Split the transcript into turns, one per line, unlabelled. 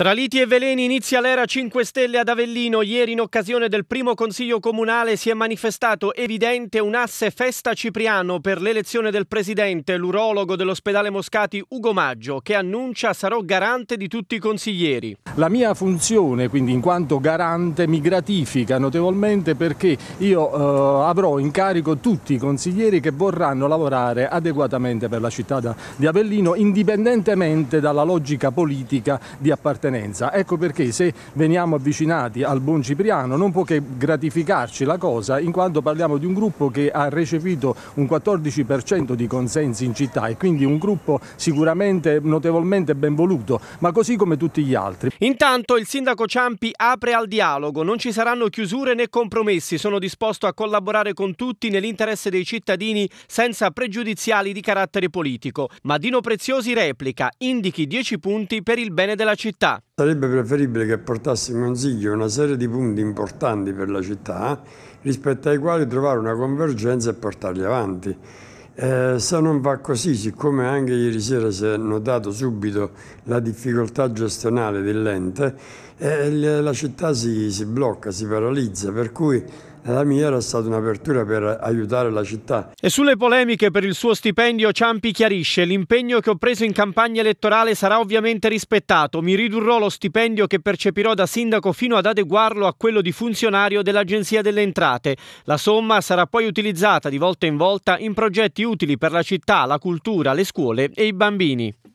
Tra liti e veleni inizia l'era 5 Stelle ad Avellino. Ieri in occasione del primo consiglio comunale si è manifestato evidente un asse festa cipriano per l'elezione del presidente, l'urologo dell'ospedale Moscati Ugo Maggio, che annuncia sarò garante di tutti i consiglieri.
La mia funzione, quindi in quanto garante, mi gratifica notevolmente perché io eh, avrò in carico tutti i consiglieri che vorranno lavorare adeguatamente per la città di Avellino, indipendentemente dalla logica politica di appartenenza appartenenza. Ecco perché se veniamo avvicinati al buon Cipriano non può che gratificarci la cosa in quanto parliamo di un gruppo che ha recepito un 14% di consensi in città e quindi un gruppo sicuramente notevolmente ben voluto, ma così come tutti gli altri.
Intanto il sindaco Ciampi apre al dialogo, non ci saranno chiusure né compromessi, sono disposto a collaborare con tutti nell'interesse dei cittadini senza pregiudiziali di carattere politico. Ma Dino Preziosi replica, indichi 10 punti per il bene della città.
Sarebbe preferibile che portasse in consiglio una serie di punti importanti per la città rispetto ai quali trovare una convergenza e portarli avanti. Eh, se non va così, siccome anche ieri sera si è notato subito la difficoltà gestionale dell'ente, eh, la città si, si blocca, si paralizza, per cui la mia era stata un'apertura per aiutare la città.
E sulle polemiche per il suo stipendio Ciampi chiarisce l'impegno che ho preso in campagna elettorale sarà ovviamente rispettato, mi ridurrò lo stipendio che percepirò da sindaco fino ad adeguarlo a quello di funzionario dell'Agenzia delle Entrate. La somma sarà poi utilizzata di volta in volta in progetti utili per la città, la cultura, le scuole e i bambini.